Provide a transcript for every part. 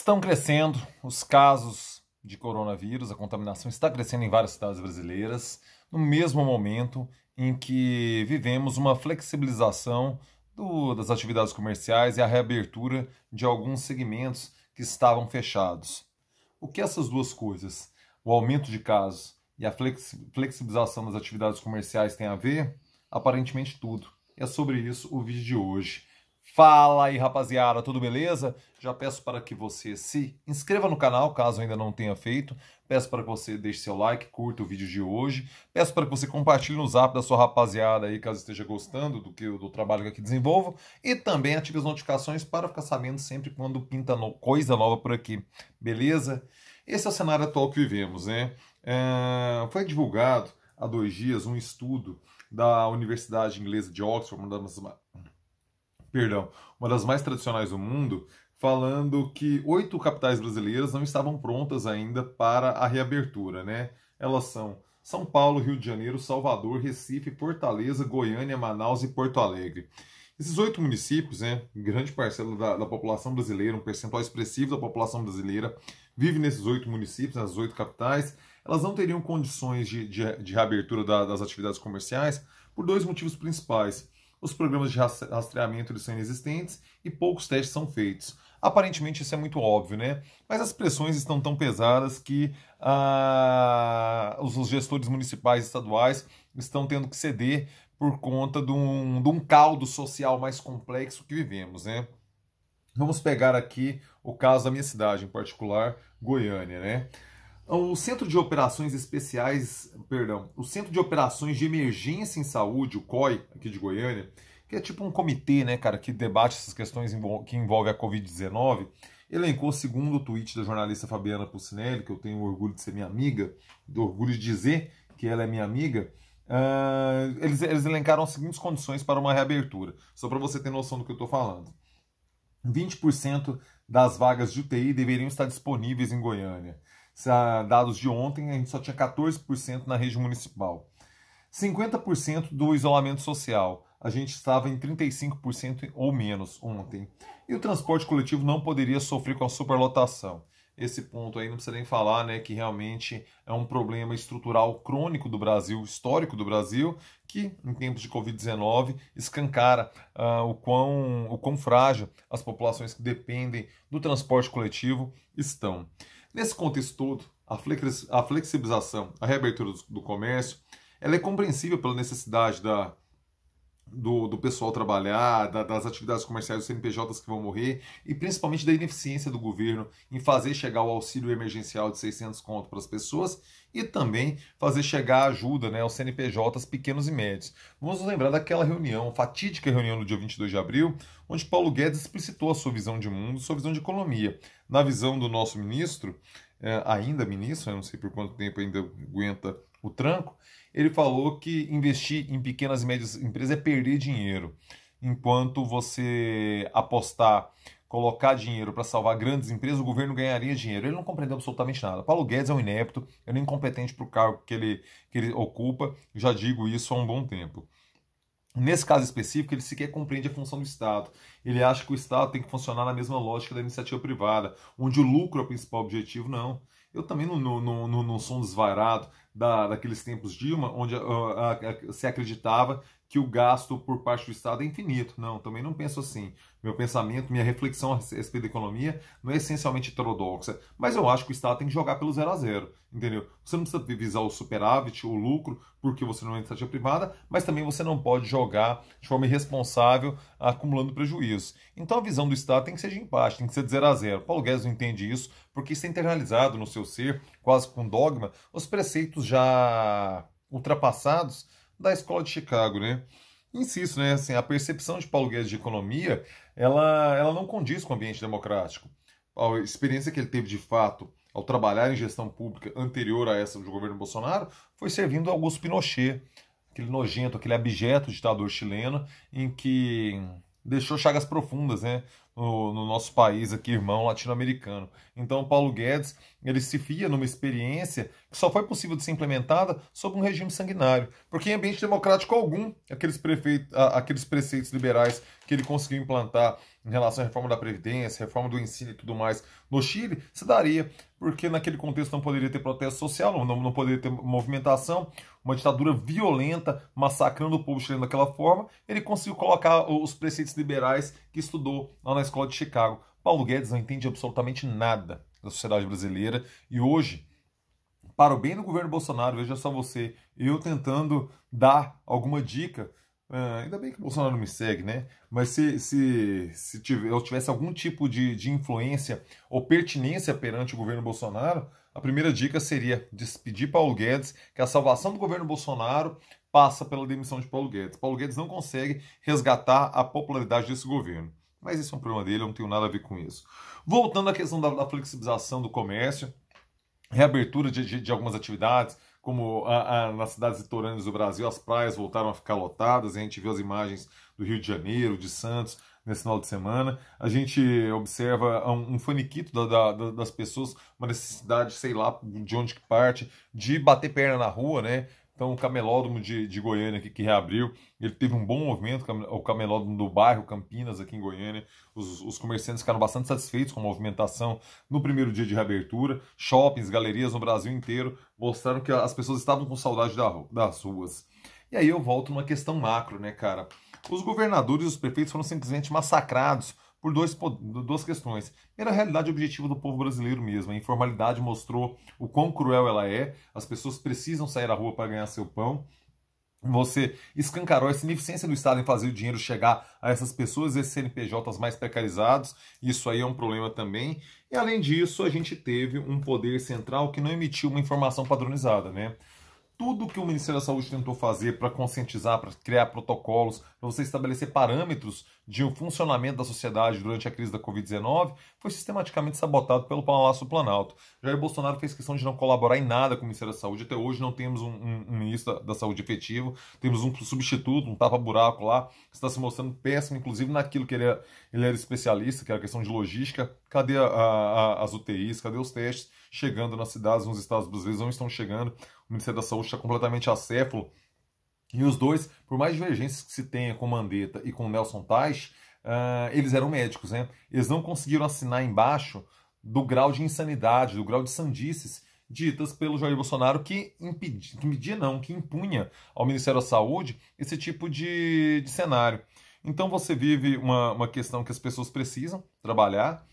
Estão crescendo os casos de coronavírus, a contaminação está crescendo em várias cidades brasileiras, no mesmo momento em que vivemos uma flexibilização do, das atividades comerciais e a reabertura de alguns segmentos que estavam fechados. O que essas duas coisas, o aumento de casos e a flexibilização das atividades comerciais, têm a ver? Aparentemente tudo. É sobre isso o vídeo de hoje. Fala aí rapaziada, tudo beleza? Já peço para que você se inscreva no canal, caso ainda não tenha feito. Peço para que você deixe seu like, curta o vídeo de hoje. Peço para que você compartilhe no zap da sua rapaziada aí, caso esteja gostando do, que, do trabalho que aqui desenvolvo. E também ative as notificações para ficar sabendo sempre quando pinta no, coisa nova por aqui, beleza? Esse é o cenário atual que vivemos, né? É, foi divulgado há dois dias um estudo da Universidade Inglesa de Oxford, uma das perdão, uma das mais tradicionais do mundo, falando que oito capitais brasileiras não estavam prontas ainda para a reabertura, né? Elas são São Paulo, Rio de Janeiro, Salvador, Recife, Fortaleza, Goiânia, Manaus e Porto Alegre. Esses oito municípios, né, grande parcela da, da, população brasileira, um percentual expressivo da população brasileira vive nesses oito municípios, nas oito capitais, elas não teriam condições de, de, de reabertura da, das atividades comerciais por dois motivos principais os programas de rastreamento eles são inexistentes e poucos testes são feitos. Aparentemente isso é muito óbvio, né? Mas as pressões estão tão pesadas que ah, os gestores municipais e estaduais estão tendo que ceder por conta de um, de um caldo social mais complexo que vivemos, né? Vamos pegar aqui o caso da minha cidade, em particular, Goiânia, né? O Centro de Operações Especiais, perdão, o Centro de Operações de Emergência em Saúde, o COI, aqui de Goiânia, que é tipo um comitê, né, cara, que debate essas questões que envolve a Covid-19, elencou, segundo o tweet da jornalista Fabiana Pucinelli, que eu tenho orgulho de ser minha amiga, do orgulho de dizer que ela é minha amiga, uh, eles, eles elencaram as seguintes condições para uma reabertura, só para você ter noção do que eu estou falando. 20% das vagas de UTI deveriam estar disponíveis em Goiânia dados de ontem, a gente só tinha 14% na rede municipal. 50% do isolamento social. A gente estava em 35% ou menos ontem. E o transporte coletivo não poderia sofrer com a superlotação. Esse ponto aí não precisa nem falar, né, que realmente é um problema estrutural crônico do Brasil, histórico do Brasil, que em tempos de Covid-19 escancara uh, o, quão, o quão frágil as populações que dependem do transporte coletivo estão. Nesse contexto todo, a flexibilização, a reabertura do comércio, ela é compreensível pela necessidade da do, do pessoal trabalhar, da, das atividades comerciais dos CNPJs que vão morrer e principalmente da ineficiência do governo em fazer chegar o auxílio emergencial de 600 conto para as pessoas e também fazer chegar a ajuda né, aos CNPJs pequenos e médios. Vamos lembrar daquela reunião, fatídica reunião no dia 22 de abril, onde Paulo Guedes explicitou a sua visão de mundo, sua visão de economia. Na visão do nosso ministro, eh, ainda ministro, eu não sei por quanto tempo ainda aguenta o tranco, ele falou que investir em pequenas e médias empresas é perder dinheiro, enquanto você apostar, colocar dinheiro para salvar grandes empresas, o governo ganharia dinheiro. Ele não compreendeu absolutamente nada. Paulo Guedes é um inepto, é um incompetente para o cargo que ele, que ele ocupa, já digo isso há um bom tempo. Nesse caso específico, ele sequer compreende a função do Estado. Ele acha que o Estado tem que funcionar na mesma lógica da iniciativa privada, onde o lucro é o principal objetivo. Não. Eu também não, não, não, não sou um desvairado, da, daqueles tempos Dilma, onde uh, uh, se acreditava que o gasto por parte do Estado é infinito. Não, também não penso assim. Meu pensamento, minha reflexão a respeito da economia não é essencialmente heterodoxa, mas eu acho que o Estado tem que jogar pelo zero a zero, entendeu? Você não precisa visar o superávit, o lucro, porque você não é entidade privada, mas também você não pode jogar de forma irresponsável, acumulando prejuízos. Então a visão do Estado tem que ser de empate, tem que ser de zero a zero. Paulo Guedes não entende isso, porque isso é internalizado no seu ser, quase com dogma, os preceitos já ultrapassados da escola de Chicago, né? Insisto, né, assim, a percepção de Paulo Guedes de economia, ela, ela não condiz com o ambiente democrático. A experiência que ele teve de fato ao trabalhar em gestão pública anterior a essa do governo Bolsonaro foi servindo Augusto Pinochet, aquele nojento, aquele abjeto ditador chileno, em que deixou chagas profundas, né, no, no nosso país aqui, irmão latino-americano. Então, Paulo Guedes ele se fia numa experiência que só foi possível de ser implementada sob um regime sanguinário, porque em ambiente democrático algum, aqueles, aqueles preceitos liberais que ele conseguiu implantar em relação à reforma da Previdência, reforma do ensino e tudo mais no Chile, se daria, porque naquele contexto não poderia ter protesto social, não, não poderia ter movimentação, uma ditadura violenta, massacrando o povo chileno daquela forma, ele conseguiu colocar os preceitos liberais que estudou lá na escola de Chicago. Paulo Guedes não entende absolutamente nada da sociedade brasileira. E hoje, para o bem do governo Bolsonaro, veja só você, eu tentando dar alguma dica. Uh, ainda bem que o Bolsonaro me segue, né? Mas se, se, se tiver, eu tivesse algum tipo de, de influência ou pertinência perante o governo Bolsonaro, a primeira dica seria despedir Paulo Guedes, que a salvação do governo Bolsonaro passa pela demissão de Paulo Guedes. Paulo Guedes não consegue resgatar a popularidade desse governo. Mas esse é um problema dele, eu não tenho nada a ver com isso. Voltando à questão da, da flexibilização do comércio, reabertura de, de, de algumas atividades, como a, a, nas cidades litorâneas do Brasil, as praias voltaram a ficar lotadas, a gente viu as imagens do Rio de Janeiro, de Santos, nesse final de semana. A gente observa um, um faniquito da, da, das pessoas, uma necessidade, sei lá de onde que parte, de bater perna na rua, né? Então, o camelódromo de, de Goiânia aqui, que reabriu, ele teve um bom movimento, o camelódromo do bairro Campinas, aqui em Goiânia. Os, os, comerciantes ficaram bastante satisfeitos com a movimentação no primeiro dia de reabertura. Shoppings, galerias no Brasil inteiro mostraram que as pessoas estavam com saudade da, das ruas. E aí eu volto numa questão macro, né, cara? Os governadores e os prefeitos foram simplesmente massacrados por dois, duas questões. era a realidade objetiva do povo brasileiro mesmo. A informalidade mostrou o quão cruel ela é. As pessoas precisam sair à rua para ganhar seu pão. Você escancarou a ineficiência do Estado em fazer o dinheiro chegar a essas pessoas, esses CNPJs mais precarizados. Isso aí é um problema também. E além disso, a gente teve um poder central que não emitiu uma informação padronizada, né? tudo que o Ministério da Saúde tentou fazer para conscientizar, para criar protocolos, para você estabelecer parâmetros de um funcionamento da sociedade durante a crise da Covid-19, foi sistematicamente sabotado pelo Palácio Planalto. Jair Bolsonaro fez questão de não colaborar em nada com o Ministério da Saúde. Até hoje não temos um, um, um ministro da, da, Saúde efetivo, temos um substituto, um tapa-buraco lá, que está se mostrando péssimo, inclusive naquilo que ele era, é, ele era especialista, que era a questão de logística. Cadê a, a, as UTIs? Cadê os testes chegando nas cidades, nos estados brasileiros? Não estão chegando o Ministério da Saúde está completamente acéfalo. E os dois, por mais divergências que se tenha com Mandetta e com Nelson Tais, uh, ah, eles eram médicos, né? Eles não conseguiram assinar embaixo do grau de insanidade, do grau de sandices ditas pelo Jair Bolsonaro que impedia, que impedia não, que impunha ao Ministério da Saúde esse tipo de, de cenário. Então você vive uma, uma questão que as pessoas precisam trabalhar,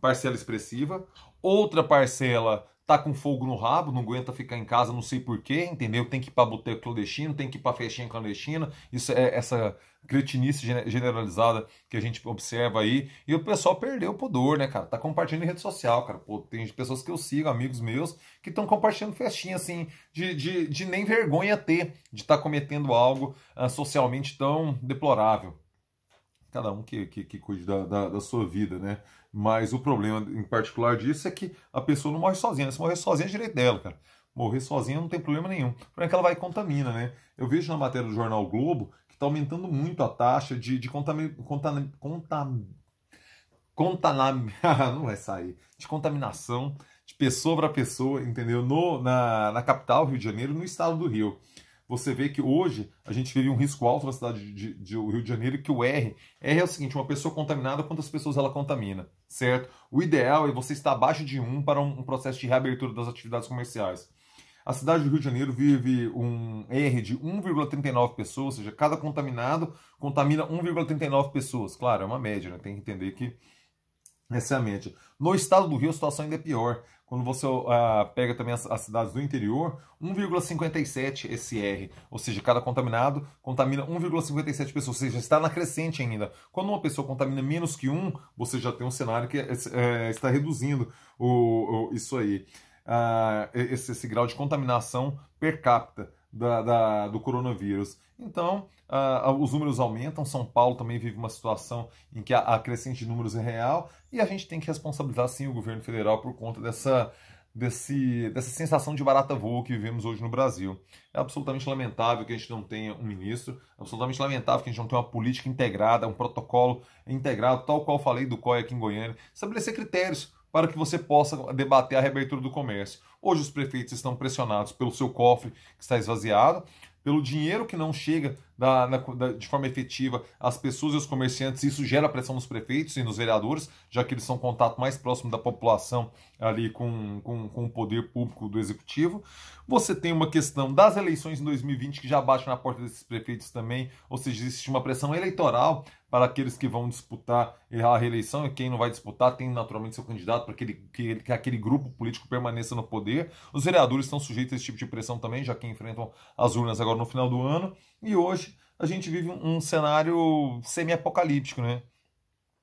parcela expressiva, outra parcela tá com fogo no rabo, não aguenta ficar em casa, não sei porquê, entendeu? Tem que ir pra boteco clandestino, tem que ir pra festinha clandestina, isso é essa cretinice generalizada que a gente observa aí. E o pessoal perdeu o pudor, né, cara? Tá compartilhando em rede social, cara. Pô, tem pessoas que eu sigo, amigos meus, que estão compartilhando festinha, assim, de, de, de, nem vergonha ter de estar tá cometendo algo uh, socialmente tão deplorável. Cada um que, que, que cuide da, da, da sua vida, né? Mas o problema em particular disso é que a pessoa não morre sozinha. Se morrer sozinha é direito dela, cara. Morrer sozinha não tem problema nenhum. O problema é que ela vai e contamina, né? Eu vejo na matéria do Jornal Globo que está aumentando muito a taxa de, de De contaminação de pessoa para pessoa, entendeu? No, na, na capital, Rio de Janeiro, no estado do Rio você vê que hoje a gente vive um risco alto na cidade de, de, de Rio de Janeiro, que o R, R é o seguinte, uma pessoa contaminada, quantas pessoas ela contamina, certo? O ideal é você estar abaixo de 1 para um, um processo de reabertura das atividades comerciais. A cidade do Rio de Janeiro vive um R de 1,39 pessoas, ou seja, cada contaminado contamina 1,39 pessoas. Claro, é uma média, né? tem que entender que essa é a média. No estado do Rio, a situação ainda é pior. Quando você ah, pega também as, as, cidades do interior, 1,57 SR, Ou seja, cada contaminado contamina 1,57 pessoas. Ou seja, está na crescente ainda. Quando uma pessoa contamina menos que um, você já tem um cenário que é, é está reduzindo o, o, isso aí. Ah, esse, esse grau de contaminação per capita da, da, do coronavírus. Então, uh, os números aumentam, São Paulo também vive uma situação em que a, a, crescente de números é real e a gente tem que responsabilizar sim o governo federal por conta dessa, desse, dessa sensação de barata voo que vivemos hoje no Brasil. É absolutamente lamentável que a gente não tenha um ministro, é absolutamente lamentável que a gente não tenha uma política integrada, um protocolo integrado, tal qual falei do COI aqui em Goiânia, estabelecer critérios para que você possa debater a reabertura do comércio. Hoje os prefeitos estão pressionados pelo seu cofre que está esvaziado, pelo dinheiro que não chega da, na, da, de forma efetiva as pessoas e os comerciantes, isso gera pressão nos prefeitos e nos vereadores, já que eles são o contato mais próximo da população ali com, com, com o poder público do executivo. Você tem uma questão das eleições em 2020 que já bate na porta desses prefeitos também, ou seja, existe uma pressão eleitoral para aqueles que vão disputar a reeleição e quem não vai disputar tem naturalmente seu candidato para que, ele, que, que aquele grupo político permaneça no poder. Os vereadores estão sujeitos a esse tipo de pressão também, já que enfrentam as urnas agora no final do ano. E hoje a gente vive um cenário semi-apocalíptico, né?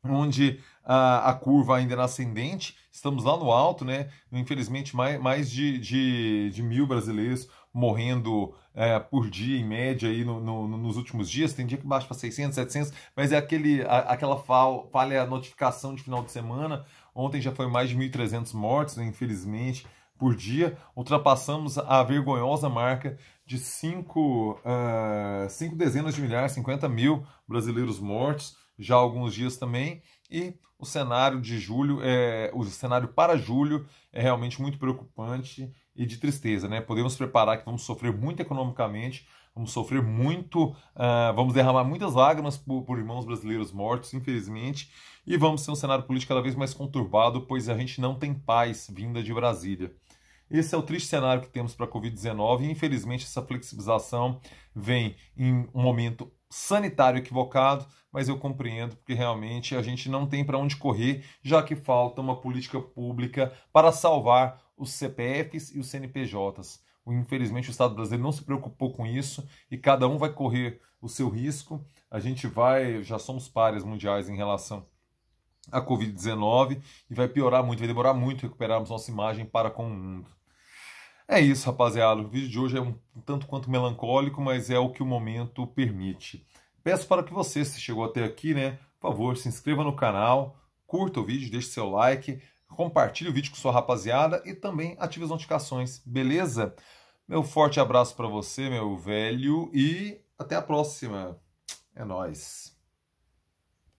Onde a, a, curva ainda é ascendente, estamos lá no alto, né? Infelizmente, mais, mais de, de, de mil brasileiros morrendo é, por dia, em média, aí no, no, nos últimos dias. Tem dia que baixa para 600, 700, mas é aquele, a, aquela fal, falha notificação de final de semana. Ontem já foi mais de 1.300 mortes, né? infelizmente, por dia. Ultrapassamos a vergonhosa marca de cinco, uh, cinco dezenas de milhares, 50 mil brasileiros mortos, já há alguns dias também, e o cenário de julho, é, o cenário para julho é realmente muito preocupante e de tristeza, né? Podemos preparar que vamos sofrer muito economicamente, vamos sofrer muito, uh, vamos derramar muitas lágrimas por, por, irmãos brasileiros mortos, infelizmente, e vamos ter um cenário político cada vez mais conturbado, pois a gente não tem paz vinda de Brasília. Esse é o triste cenário que temos para a Covid-19 e, infelizmente, essa flexibilização vem em um momento sanitário equivocado, mas eu compreendo porque realmente a gente não tem para onde correr, já que falta uma política pública para salvar os CPFs e os CNPJs. Infelizmente, o Estado brasileiro não se preocupou com isso e cada um vai correr o seu risco. A gente vai, já somos pares mundiais em relação a Covid-19 e vai piorar muito, vai demorar muito recuperarmos nossa imagem para com o mundo. É isso, rapaziada. O vídeo de hoje é um tanto quanto melancólico, mas é o que o momento permite. Peço para que você, se chegou até aqui, né, por favor, se inscreva no canal, curta o vídeo, deixe seu like, compartilhe o vídeo com sua rapaziada e também ative as notificações, beleza? Meu forte abraço para você, meu velho, e até a próxima. É nós.